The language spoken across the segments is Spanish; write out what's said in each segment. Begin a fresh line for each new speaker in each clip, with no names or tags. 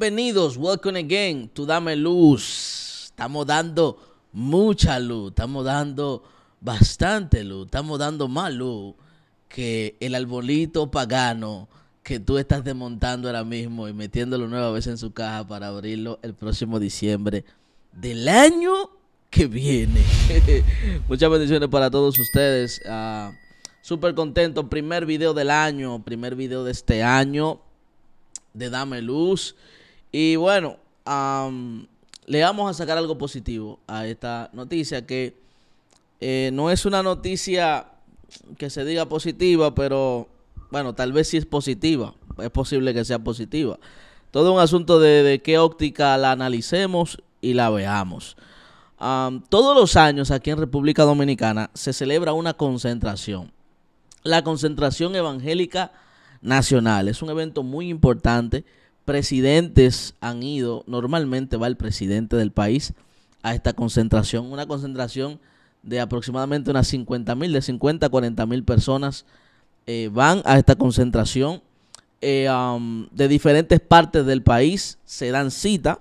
Bienvenidos, welcome again Tú Dame Luz. Estamos dando mucha luz, estamos dando bastante luz, estamos dando más luz que el arbolito pagano que tú estás desmontando ahora mismo y metiéndolo nueva vez en su caja para abrirlo el próximo diciembre del año que viene. Muchas bendiciones para todos ustedes. Ah, súper contento. Primer video del año, primer video de este año de Dame Luz. Y bueno, le vamos a sacar algo positivo a esta noticia, que eh, no es una noticia que se diga positiva, pero bueno, tal vez sí es positiva, es posible que sea positiva. Todo un asunto de, de qué óptica la analicemos y la veamos. todos los años aquí en República Dominicana se celebra una concentración, la concentración evangélica nacional. Es un evento muy importante presidentes han ido, normalmente va el presidente del país a esta concentración, una concentración de aproximadamente unas 50 mil, de 50 a 40 mil personas eh, van a esta concentración eh, de diferentes partes del país, se dan cita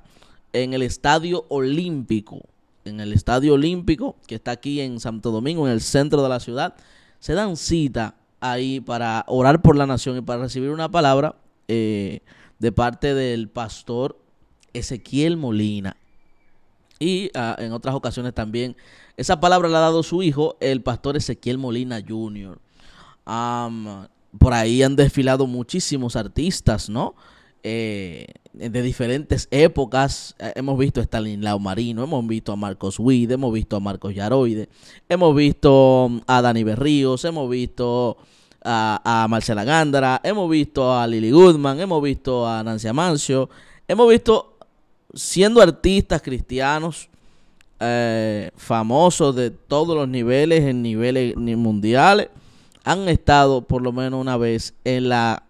en el Estadio Olímpico, en el Estadio Olímpico, que está aquí en Santo Domingo, en el centro de la ciudad, se dan cita ahí para orar por la nación y para recibir una palabra eh, de parte del pastor Ezequiel Molina. Y ah, en otras ocasiones también esa palabra la ha dado su hijo, el pastor Ezequiel Molina Jr. por ahí han desfilado muchísimos artistas, ¿no? Eh, de diferentes épocas. Eh, hemos visto a Stalin Lau Marino, hemos visto a Marcos Weed, hemos visto a Marcos Yaroide, hemos visto mm, a Dani Berríos, hemos visto a, Marcela Gándara, hemos visto a Lily Goodman, hemos visto a Nancy Amancio, hemos visto siendo artistas cristianos eh, famosos de todos los niveles, en niveles mundiales, han estado por lo menos una vez en la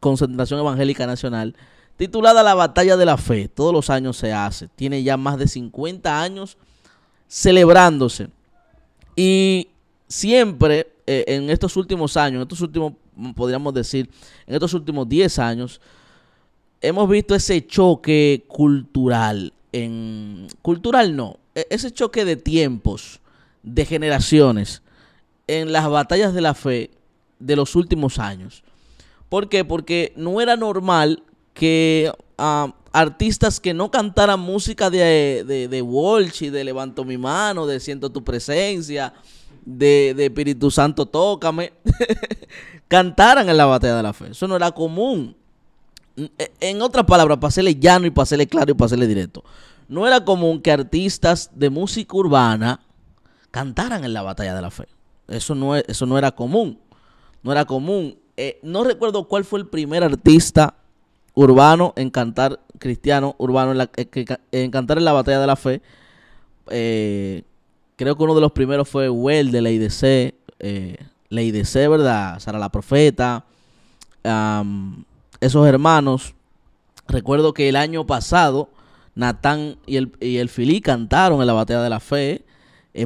concentración evangélica nacional titulada La Batalla de la Fe. Todos los años se hace. Tiene ya más de 50 años celebrándose. Y siempre eh, en estos últimos años, en estos últimos, podríamos decir, en estos últimos 10 años, hemos visto ese choque cultural. En, cultural no, e-, ese choque de tiempos, de generaciones, en las batallas de la fe de los últimos años. ¿Por qué? Porque no era normal que ah, artistas que no cantaran música de, de, de Walsh y de Levanto mi mano, de Siento tu presencia, de, de Espíritu Santo, tócame, cantaran en la batalla de la fe. Eso no era común. E, en otras palabras, para hacerle llano y para hacerle claro y para hacerle directo, no era común que artistas de música urbana cantaran en la batalla de la fe. Eso no, e, eso no era común. No era común. Eh, no recuerdo cuál fue el primer artista urbano en cantar, cristiano urbano, en, eh, en cantar en la batalla de la fe. Eh, creo que uno de los primeros fue Well de la IDC. eh, Ley C, ¿verdad? Sara la Profeta, esos hermanos. Recuerdo que el año pasado, Natán y el, y el Filí cantaron en la Batalla de la Fe.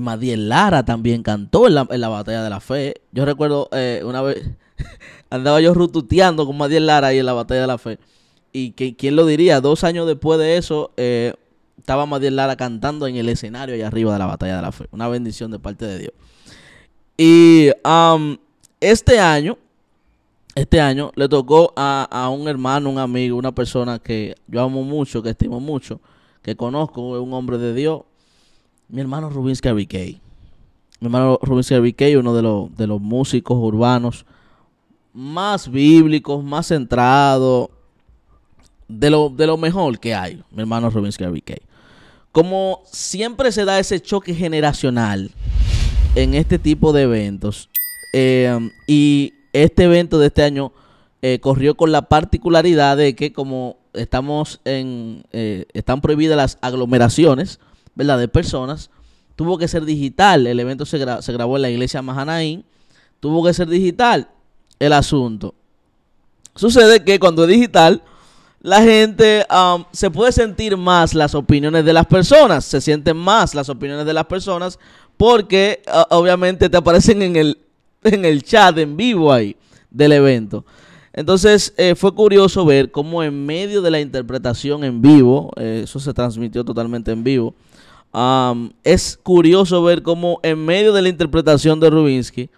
Madiel Lara también cantó en la, en la, Batalla de la Fe. Yo recuerdo eh, una vez, andaba yo rututeando con Madiel Lara ahí en la Batalla de la Fe. Y que, quién lo diría, dos años después de eso, eh, estaba Madiel Lara cantando en el escenario allá arriba de la batalla de la fe. Una bendición de parte de Dios. Y um, este año, este año le tocó a, un hermano, un amigo, una persona que yo amo mucho, que estimo mucho, que conozco, es un hombre de Dios, mi hermano Rubens Scaricay. Mi hermano Rubén Scaricay, uno de los, de los músicos urbanos más bíblicos, más centrados, de lo, mejor que hay, mi hermano Robin Scary Como siempre se da ese choque generacional en este tipo de eventos, em, y este evento de este año eh, corrió con la particularidad de que como estamos en, eh, están prohibidas las aglomeraciones, ¿verdad? De personas, tuvo que ser digital, el evento se, se grabó en la iglesia Mahanaín, tuvo que ser digital el asunto. Sucede que cuando es digital, la gente um, se puede sentir más las opiniones de las personas, se sienten más las opiniones de las personas porque uh, obviamente te aparecen en el, en el chat en vivo ahí del evento. Entonces eh, fue curioso ver cómo en medio de la interpretación en vivo, eh, eso se transmitió totalmente en vivo, um, es curioso ver cómo en medio de la interpretación de Rubinsky,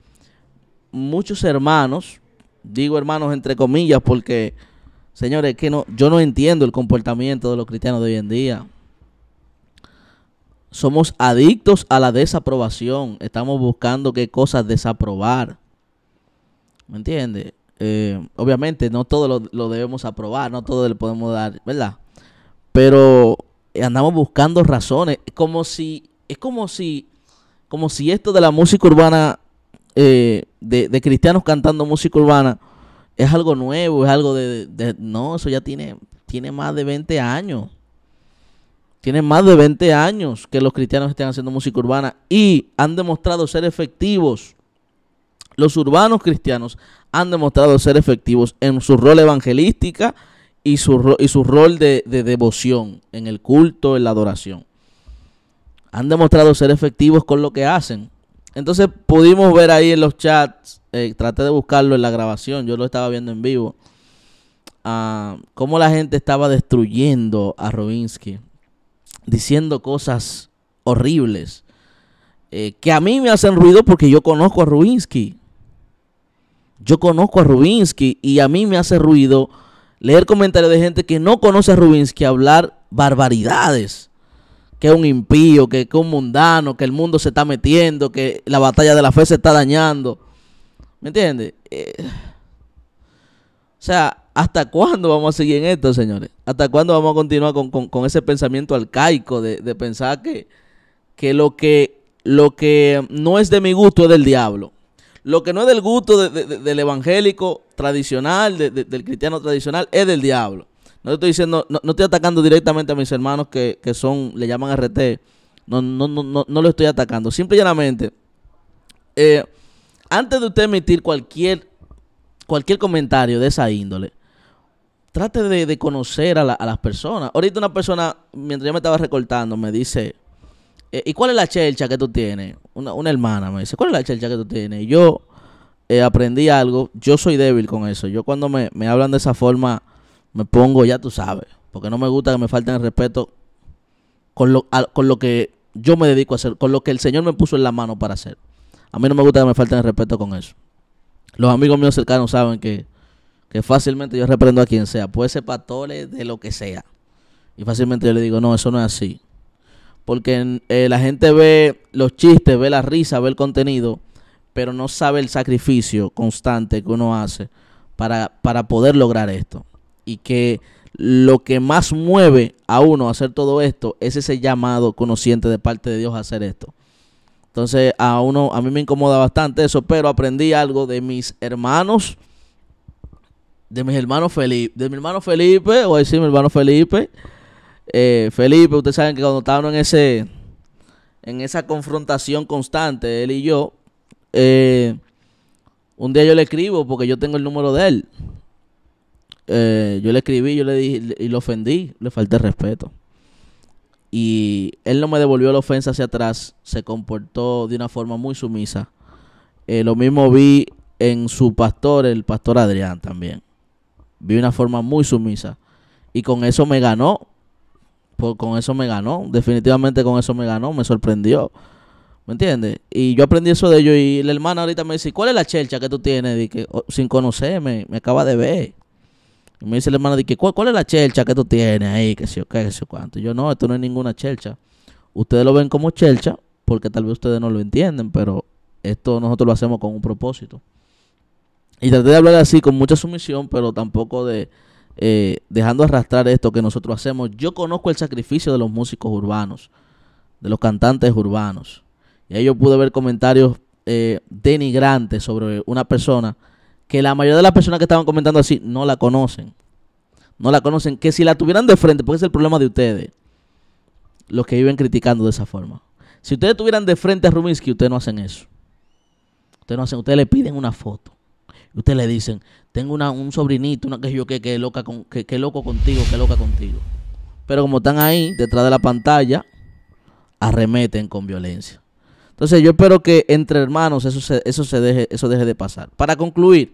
muchos hermanos, digo hermanos entre comillas porque Señores, que no, yo no entiendo el comportamiento de los cristianos de hoy en día. Somos adictos a la desaprobación. Estamos buscando qué cosas desaprobar. ¿Me entiendes? Eh, obviamente no todo lo, debemos aprobar, no todo le podemos dar, ¿verdad? Pero andamos buscando razones. Es como si, es como si, como si esto de la música urbana, eh, de, de cristianos cantando música urbana, es algo nuevo, es algo de, No, eso ya tiene, tiene más de 20 años. Tiene más de 20 años que los cristianos estén haciendo música urbana y han demostrado ser efectivos. Los urbanos cristianos han demostrado ser efectivos en su rol evangelística y su, y su rol de devoción, en el culto, en la adoración. Han demostrado ser efectivos con lo que hacen. Entonces pudimos ver ahí en los chats, eh, traté de buscarlo en la grabación, yo lo estaba viendo en vivo, ah, cómo la gente estaba destruyendo a Robinsky, diciendo cosas horribles, eh, que a mí me hacen ruido porque yo conozco a Rubinsky. Yo conozco a Rubinsky y a mí me hace ruido leer comentarios de gente que no conoce a Rubinsky hablar barbaridades que es un impío, que, es un mundano, que el mundo se está metiendo, que la batalla de la fe se está dañando. ¿Me entiendes? Eh, o sea, ¿hasta cuándo vamos a seguir en esto, señores? ¿Hasta cuándo vamos a continuar con, ese pensamiento arcaico de, de pensar que, que, lo que lo que no es de mi gusto es del diablo? Lo que no es del gusto del evangélico tradicional, del cristiano tradicional, es del diablo. No estoy diciendo, no, no estoy atacando directamente a mis hermanos que, que, son, le llaman RT. No, no, no, no, lo estoy atacando. Simple y llanamente, eh, antes de usted emitir cualquier, cualquier comentario de esa índole, trate de, conocer a, las personas. Ahorita una persona, mientras yo me estaba recortando, me dice, eh, ¿y cuál es la chelcha que tú tienes? Una, una, hermana me dice, ¿cuál es la chelcha que tú tienes? yo eh, aprendí algo, yo soy débil con eso. Yo cuando me, me hablan de esa forma me pongo, ya tú sabes, porque no me gusta que me falten el respeto con lo, con lo que yo me dedico a hacer, con lo que el Señor me puso en la mano para hacer. A mí no me gusta que me falten el respeto con eso. Los amigos míos cercanos saben que, que fácilmente yo reprendo a quien sea, puede ser pastor de lo que sea. Y fácilmente yo le digo, no, eso no es así. Porque eh, la gente ve los chistes, ve la risa, ve el contenido, pero no sabe el sacrificio constante que uno hace para, para poder lograr esto y que lo que más mueve a uno a hacer todo esto es ese llamado conociente de parte de Dios a hacer esto. Entonces a uno, a mí me incomoda bastante eso, pero aprendí algo de mis hermanos, de mis hermanos Felipe, de mi hermano Felipe, a decir mi hermano Felipe, eh, Felipe, ustedes saben que cuando estábamos en ese, en esa confrontación constante, él y yo, eh, un día yo le escribo porque yo tengo el número de él. Eh, yo le escribí, yo le dije, y lo ofendí, le falté respeto. Y él no me devolvió la ofensa hacia atrás, se comportó de una forma muy sumisa. Eh, lo mismo vi en su pastor, el pastor Adrián también. Vi una forma muy sumisa. Y con eso me ganó. Por, con eso me ganó. Definitivamente con eso me ganó. Me sorprendió. ¿Me entiendes? Y yo aprendí eso de ellos. Y la hermana ahorita me dice, ¿cuál es la chelcha que tú tienes? Y que, oh, sin conocerme, me acaba de ver. Y me dice el hermano, de que, ¿cuál, es la chelcha que tú tienes ahí? Que sé yo qué, que sé cuánto. yo, no, esto no es ninguna chelcha. Ustedes lo ven como chelcha porque tal vez ustedes no lo entienden, pero esto nosotros lo hacemos con un propósito. Y traté de hablar así con mucha sumisión, pero tampoco de eh, dejando arrastrar esto que nosotros hacemos. Yo conozco el sacrificio de los músicos urbanos, de los cantantes urbanos. Y ahí yo pude ver comentarios eh, denigrantes sobre una persona que la mayoría de las personas que estaban comentando así no la conocen. No la conocen. Que si la tuvieran de frente, porque es el problema de ustedes, los que viven criticando de esa forma. Si ustedes tuvieran de frente a Rubinsky, ustedes no hacen eso. Ustedes no hacen, ustedes le piden una foto. ustedes le dicen, tengo un sobrinito, una que yo que, que loca con, que, que loco contigo, que loca contigo. Pero como están ahí, detrás de la pantalla, arremeten con violencia. Entonces yo espero que entre hermanos eso se, deje, eso deje de pasar. Para concluir,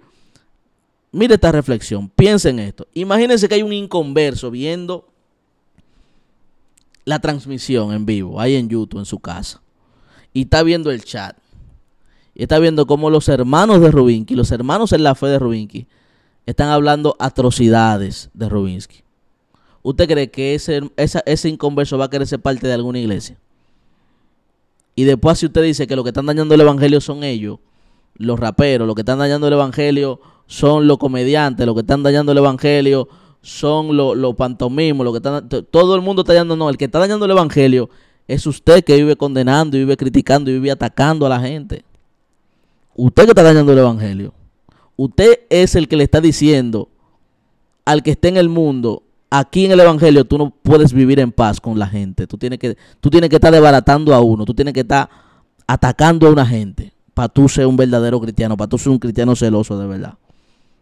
mire esta reflexión, piensen esto. Imagínense que hay un inconverso viendo la transmisión en vivo, ahí en YouTube, en su casa, y está viendo el chat. Y está viendo cómo los hermanos de Rubinsky, los hermanos en la fe de Rubinsky, están hablando atrocidades de Rubinsky. ¿Usted cree que ese, ese inconverso va a querer ser parte de alguna iglesia? Y después si usted dice que lo que están dañando el evangelio son ellos, los raperos, lo que están dañando el evangelio son los comediantes, lo que están dañando el evangelio son los pantomimos, lo que están todo el mundo está dañando, no, el que está dañando el evangelio es usted que vive condenando y vive criticando y vive atacando a la gente. Usted que está dañando el evangelio. Usted es el que le está diciendo al que está en el mundo aquí en el Evangelio tú no puedes vivir en paz con la gente. Tú tienes que, tú tienes que estar desbaratando a uno, tú tienes que estar atacando a una gente para tú ser un verdadero cristiano, para tú ser un cristiano celoso de verdad.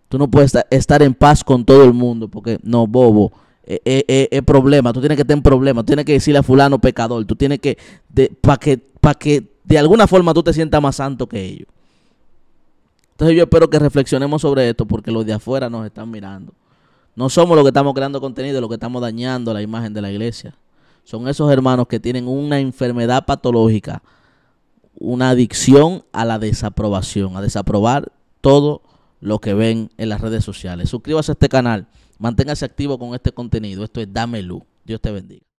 Tú no puedes estar en paz con todo el mundo porque no, bobo. Eh, eh, eh, es problema, tú tienes que tener problema. tú tienes que decirle a fulano pecador, tú tienes que, para que, para que de alguna forma tú te sientas más santo que ellos. Entonces yo espero que reflexionemos sobre esto porque los de afuera nos están mirando. No somos los que estamos creando contenido, los que estamos dañando la imagen de la iglesia. Son esos hermanos que tienen una enfermedad patológica, una adicción a la desaprobación, a desaprobar todo lo que ven en las redes sociales. Suscríbase a este canal, manténgase activo con este contenido. Esto es Dame Luz. Dios te bendiga.